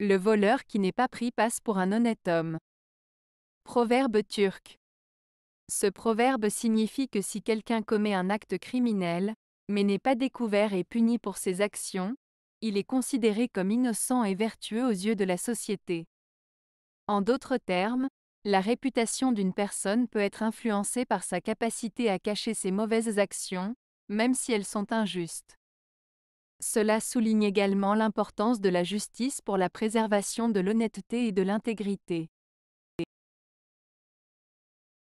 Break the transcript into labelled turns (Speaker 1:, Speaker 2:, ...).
Speaker 1: Le voleur qui n'est pas pris passe pour un honnête homme. Proverbe turc. Ce proverbe signifie que si quelqu'un commet un acte criminel, mais n'est pas découvert et puni pour ses actions, il est considéré comme innocent et vertueux aux yeux de la société. En d'autres termes, la réputation d'une personne peut être influencée par sa capacité à cacher ses mauvaises actions, même si elles sont injustes. Cela souligne également l'importance de la justice pour la préservation de l'honnêteté et de l'intégrité.